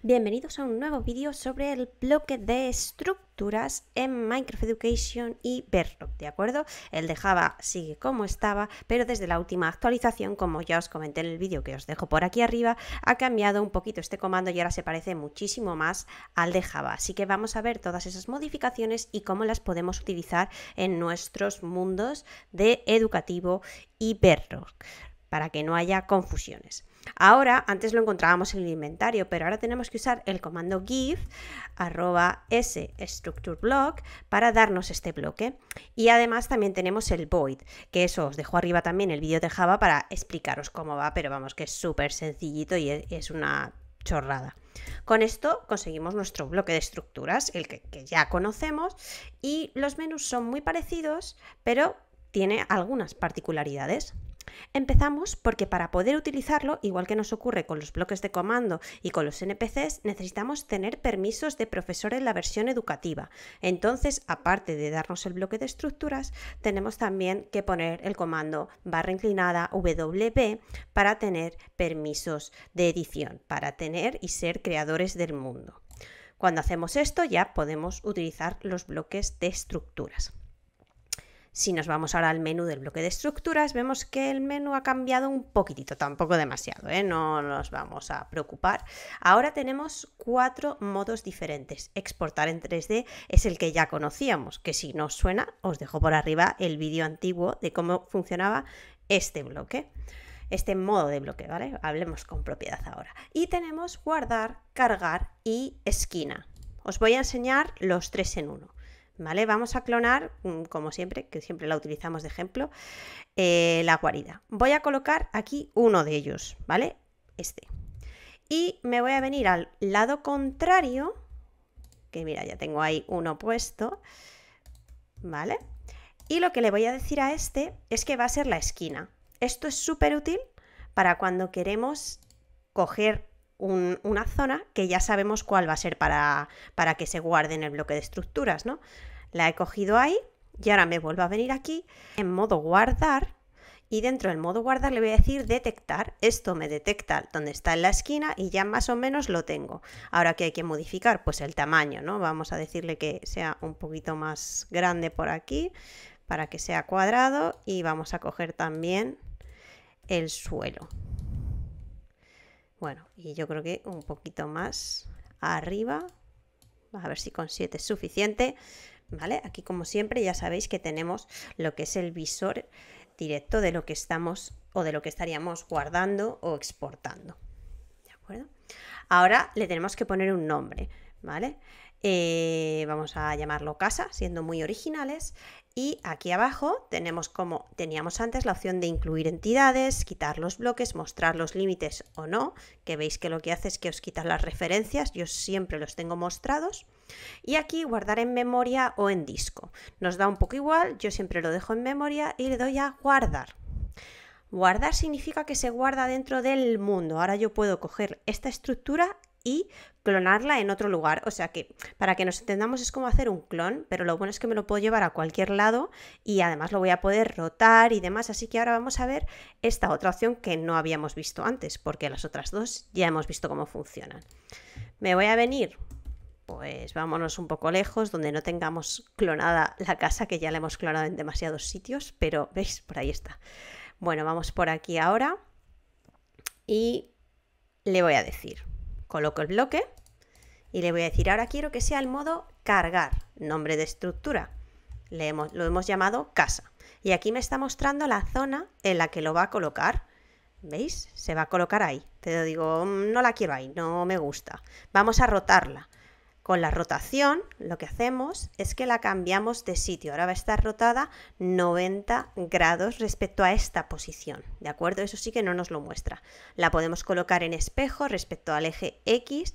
Bienvenidos a un nuevo vídeo sobre el bloque de estructuras en Minecraft Education y Bedrock, ¿de acuerdo? El de Java sigue como estaba, pero desde la última actualización, como ya os comenté en el vídeo que os dejo por aquí arriba, ha cambiado un poquito este comando y ahora se parece muchísimo más al de Java. Así que vamos a ver todas esas modificaciones y cómo las podemos utilizar en nuestros mundos de educativo y Bedrock, para que no haya confusiones. Ahora, antes lo encontrábamos en el inventario, pero ahora tenemos que usar el comando give arroba s structure block para darnos este bloque. Y además también tenemos el void, que eso os dejo arriba también el vídeo de Java para explicaros cómo va, pero vamos que es súper sencillito y e-, es una chorrada. Con esto conseguimos nuestro bloque de estructuras, el que, que ya conocemos, y los menús son muy parecidos, pero tiene algunas particularidades. Empezamos porque para poder utilizarlo, igual que nos ocurre con los bloques de comando y con los NPCs, necesitamos tener permisos de profesor en la versión educativa. Entonces, aparte de darnos el bloque de estructuras, tenemos también que poner el comando barra inclinada wb para tener permisos de edición, para tener y ser creadores del mundo. Cuando hacemos esto ya podemos utilizar los bloques de estructuras. Si nos vamos ahora al menú del bloque de estructuras, vemos que el menú ha cambiado un poquitito, tampoco demasiado, ¿eh? no nos vamos a preocupar. Ahora tenemos cuatro modos diferentes. Exportar en 3D es el que ya conocíamos, que si no os suena, os dejo por arriba el vídeo antiguo de cómo funcionaba este bloque este modo de bloque, ¿vale? Hablemos con propiedad ahora. Y tenemos guardar, cargar y esquina. Os voy a enseñar los tres en uno. ¿vale? Vamos a clonar, mm, como siempre, que siempre la utilizamos de ejemplo, eh, la guarida. Voy a colocar aquí uno de ellos, ¿vale? Este. Y me voy a venir al lado contrario, que mira, ya tengo ahí uno puesto, ¿vale? Y lo que le voy a decir a este es que va a ser la esquina. Esto es súper útil para cuando queremos coger una zona que ya sabemos cuál va a ser para, que se guarde en el bloque de estructuras, ¿no? La he cogido ahí y ahora me vuelvo a venir aquí en modo guardar y dentro del modo guardar le voy a decir detectar. Esto me detecta donde está en la esquina y ya más o menos lo tengo. Ahora que hay que modificar, pues el tamaño, ¿no? Vamos a decirle que sea un poquito más grande por aquí para que sea cuadrado y vamos a coger también el suelo. Bueno, y yo creo que un poquito más arriba. A ver si con 7 es suficiente. ¿Vale? Aquí como siempre ya sabéis que tenemos lo que es el visor directo de lo que estamos o de lo que estaríamos guardando o exportando. Ahora le tenemos que poner un nombre, ¿vale? Eh, vamos a llamarlo casa, siendo muy originales. Y aquí abajo tenemos como teníamos antes la opción de incluir entidades, quitar los bloques, mostrar los límites o no, que veis que lo que hace es que os quitan las referencias, yo siempre los tengo mostrados. Y aquí guardar en memoria o en disco. Nos da un poco igual, yo siempre lo dejo en memoria y le doy a guardar. Guardar significa que se guarda dentro del mundo. Ahora yo puedo coger esta estructura y clonarla en otro lugar. O sea que, para que nos entendamos, es como hacer un clon, pero lo bueno es que me lo puedo llevar a cualquier lado y además lo voy a poder rotar y demás. Así que ahora vamos a ver esta otra opción que no habíamos visto antes, porque las otras dos ya hemos visto cómo funcionan. Me voy a venir, pues vámonos un poco lejos, donde no tengamos clonada la casa, que ya la hemos clonado en demasiados sitios, pero veis, por ahí está. Bueno, vamos por aquí ahora y le voy a decir, coloco el bloque y le voy a decir, ahora quiero que sea el modo cargar, nombre de estructura. lo hemos llamado casa. Y aquí me está mostrando la zona en la que lo va a colocar. ¿Veis? Se va a colocar ahí. Te digo, mm, no la quiero ahí, no me gusta. Vamos a rotarla. Con la rotación lo que hacemos es que la cambiamos de sitio. Ahora va a estar rotada 90 grados respecto a esta posición. ¿De acuerdo? Eso sí que no nos lo muestra. La podemos colocar en espejo respecto al eje X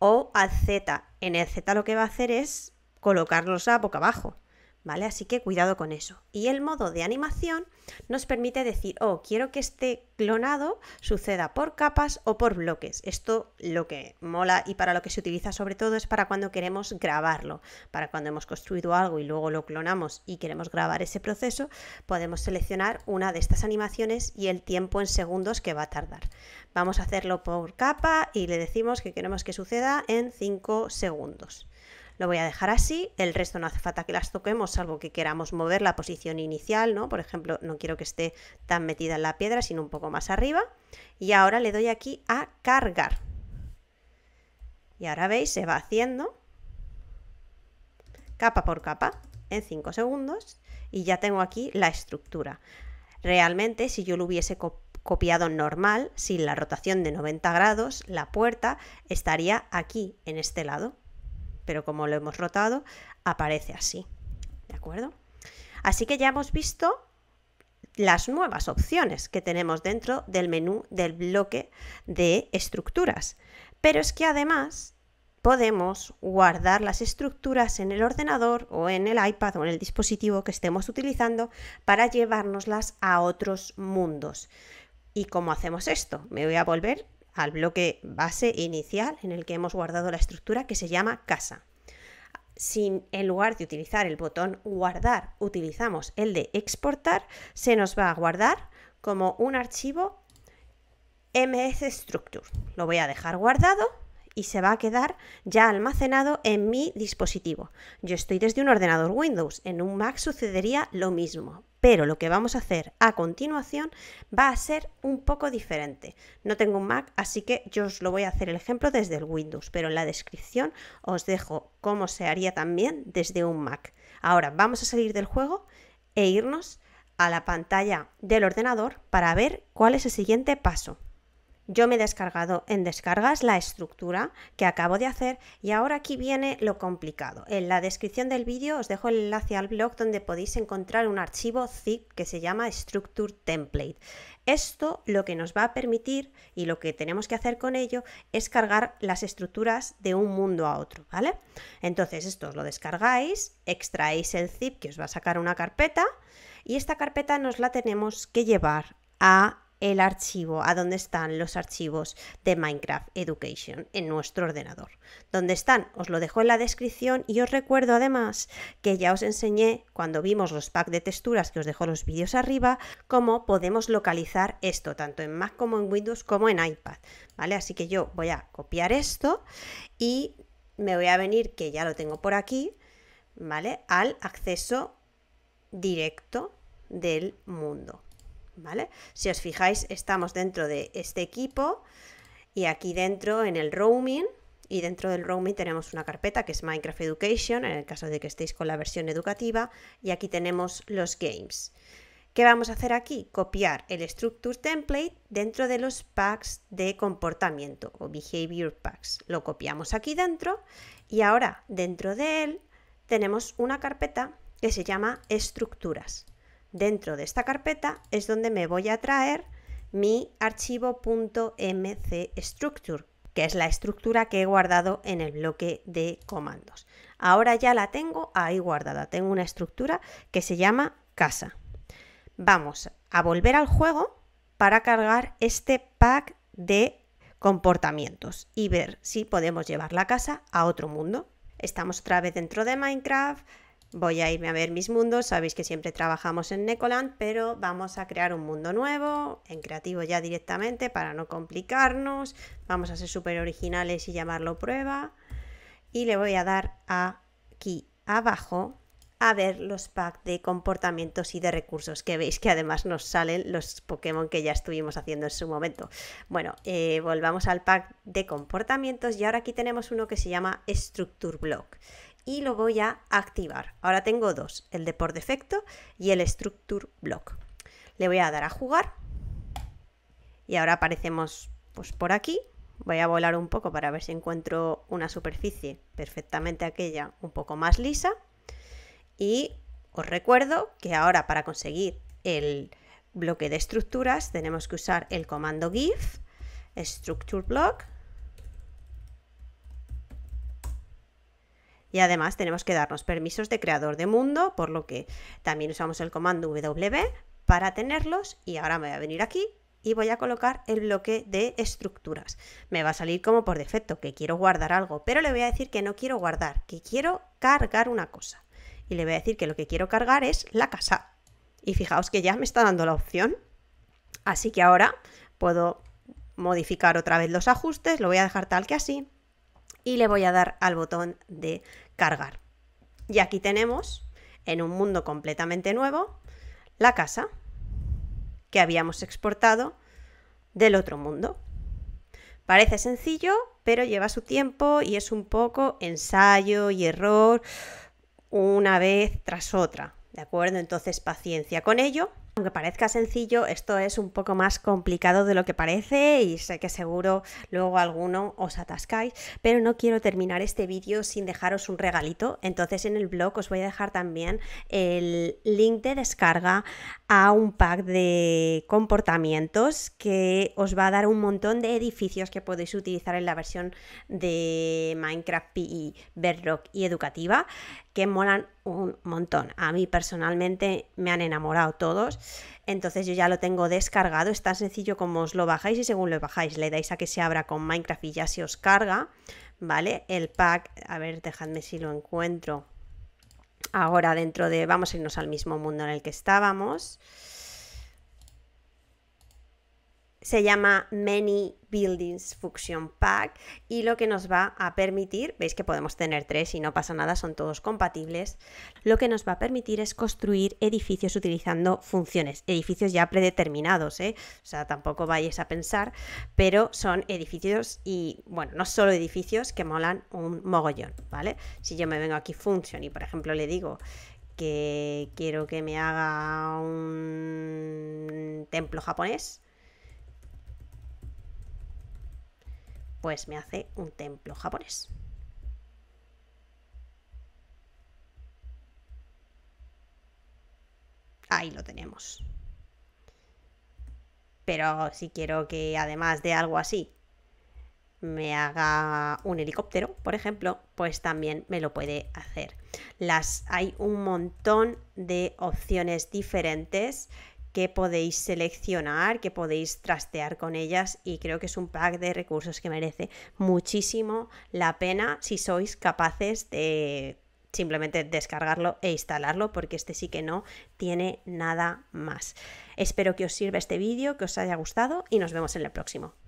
o al Z. En el Z lo que va a hacer es colocarlos a boca abajo. ¿vale? Así que cuidado con eso. Y el modo de animación nos permite decir, oh, quiero que este clonado suceda por capas o por bloques. Esto lo que mola y para lo que se utiliza sobre todo es para cuando queremos grabarlo, para cuando hemos construido algo y luego lo clonamos y queremos grabar ese proceso, podemos seleccionar una de estas animaciones y el tiempo en segundos que va a tardar. Vamos a hacerlo por capa y le decimos que queremos que suceda en 5 segundos. Lo voy a dejar así, el resto no hace falta que las toquemos, salvo que queramos mover la posición inicial, ¿no? Por ejemplo, no quiero que esté tan metida en la piedra, sino un poco más arriba. Y ahora le doy aquí a cargar. Y ahora veis, se va haciendo capa por capa en 5 segundos y ya tengo aquí la estructura. Realmente, si yo lo hubiese copiado normal, sin la rotación de 90 grados, la puerta estaría aquí, en este lado pero como lo hemos rotado, aparece así. ¿De acuerdo? Así que ya hemos visto las nuevas opciones que tenemos dentro del menú del bloque de estructuras. Pero es que además podemos guardar las estructuras en el ordenador o en el iPad o en el dispositivo que estemos utilizando para llevárnoslas a otros mundos. ¿Y cómo hacemos esto? Me voy a volver al bloque base inicial en el que hemos guardado la estructura que se llama casa. Si en lugar de utilizar el botón guardar utilizamos el de exportar, se nos va a guardar como un archivo ms structure. Lo voy a dejar guardado y se va a quedar ya almacenado en mi dispositivo. Yo estoy desde un ordenador Windows, en un Mac sucedería lo mismo, pero lo que vamos a hacer a continuación va a ser un poco diferente. No tengo un Mac, así que yo os lo voy a hacer el ejemplo desde el Windows, pero en la descripción os dejo cómo se haría también desde un Mac. Ahora vamos a salir del juego e irnos a la pantalla del ordenador para ver cuál es el siguiente paso yo me he descargado en descargas la estructura que acabo de hacer y ahora aquí viene lo complicado. En la descripción del vídeo os dejo el enlace al blog donde podéis encontrar un archivo zip que se llama Structure Template. Esto lo que nos va a permitir y lo que tenemos que hacer con ello es cargar las estructuras de un mundo a otro, ¿vale? Entonces esto os lo descargáis, extraéis el zip que os va a sacar una carpeta y esta carpeta nos la tenemos que llevar a el archivo, a dónde están los archivos de Minecraft Education en nuestro ordenador. ¿Dónde están? Os lo dejo en la descripción y os recuerdo además que ya os enseñé cuando vimos los packs de texturas que os dejo los vídeos arriba, cómo podemos localizar esto, tanto en Mac como en Windows como en iPad. ¿Vale? Así que yo voy a copiar esto y me voy a venir, que ya lo tengo por aquí, ¿vale? Al acceso directo del mundo. Si os fijáis, estamos dentro de este equipo y aquí dentro en el roaming y dentro del roaming tenemos una carpeta que es Minecraft Education, en el caso de que estéis con la versión educativa, y aquí tenemos los games. ¿Qué vamos a hacer aquí? Copiar el structure template dentro de los packs de comportamiento o behavior packs. Lo copiamos aquí dentro y ahora dentro de él tenemos una carpeta que se llama estructuras dentro de esta carpeta es donde me voy a traer mi archivo que es la estructura que he guardado en el bloque de comandos. Ahora ya la tengo ahí guardada, tengo una estructura que se llama casa. Vamos a volver al juego para cargar este pack de comportamientos y ver si podemos llevar la casa a otro mundo. Estamos otra vez dentro de Minecraft, Voy a irme a ver mis mundos, sabéis que siempre trabajamos en Necoland, pero vamos a crear un mundo nuevo, en creativo ya directamente, para no complicarnos. Vamos a ser súper originales y llamarlo prueba. Y le voy a dar aquí abajo a ver los packs de comportamientos y de recursos que veis que además nos salen los Pokémon que ya estuvimos haciendo en su momento. Bueno, eh, volvamos al pack de comportamientos y ahora aquí tenemos uno que se llama Structure Block y lo voy a activar. Ahora tengo dos, el de por defecto y el structure block. Le voy a dar a jugar y ahora aparecemos pues por aquí. Voy a volar un poco para ver si encuentro una superficie perfectamente aquella, un poco más lisa. Y os recuerdo que ahora para conseguir el bloque de estructuras tenemos que usar el comando GIF, structure block, y además tenemos que darnos permisos de creador de mundo, por lo que también usamos el comando w para tenerlos y ahora me voy a venir aquí y voy a colocar el bloque de estructuras. Me va a salir como por defecto que quiero guardar algo, pero le voy a decir que no quiero guardar, que quiero cargar una cosa. Y le voy a decir que lo que quiero cargar es la casa. Y fijaos que ya me está dando la opción. Así que ahora puedo modificar otra vez los ajustes, lo voy a dejar tal que así y le voy a dar al botón de cargar. Y aquí tenemos, en un mundo completamente nuevo, la casa que habíamos exportado del otro mundo. Parece sencillo, pero lleva su tiempo y es un poco ensayo y error una vez tras otra. ¿De acuerdo? Entonces paciencia con ello. Aunque parezca sencillo, esto es un poco más complicado de lo que parece y sé que seguro luego alguno os atascáis, pero no quiero terminar este vídeo sin dejaros un regalito. Entonces en el blog os voy a dejar también el link de descarga a un pack de comportamientos que os va a dar un montón de edificios que podéis utilizar en la versión de Minecraft PE, Bedrock y educativa que molan un montón. A mí personalmente me han enamorado todos, entonces yo ya lo tengo descargado. Es tan sencillo como os lo bajáis y según lo bajáis le dais a que se abra con Minecraft y ya se os carga, ¿vale? El pack, a ver, dejadme si lo encuentro. Ahora dentro de, vamos a irnos al mismo mundo en el que estábamos se llama Many Buildings Function Pack y lo que nos va a permitir, veis que podemos tener tres y no pasa nada, son todos compatibles, lo que nos va a permitir es construir edificios utilizando funciones, edificios ya predeterminados, ¿eh? o sea, tampoco vayáis a pensar, pero son edificios y, bueno, no solo edificios que molan un mogollón, ¿vale? Si yo me vengo aquí Function y, por ejemplo, le digo que quiero que me haga un templo japonés, pues me hace un templo japonés. Ahí lo tenemos. Pero si quiero que además de algo así me haga un helicóptero, por ejemplo, pues también me lo puede hacer. Las hay un montón de opciones diferentes que podéis seleccionar, que podéis trastear con ellas y creo que es un pack de recursos que merece muchísimo la pena si sois capaces de simplemente descargarlo e instalarlo porque este sí que no tiene nada más. Espero que os sirva este vídeo, que os haya gustado y nos vemos en el próximo.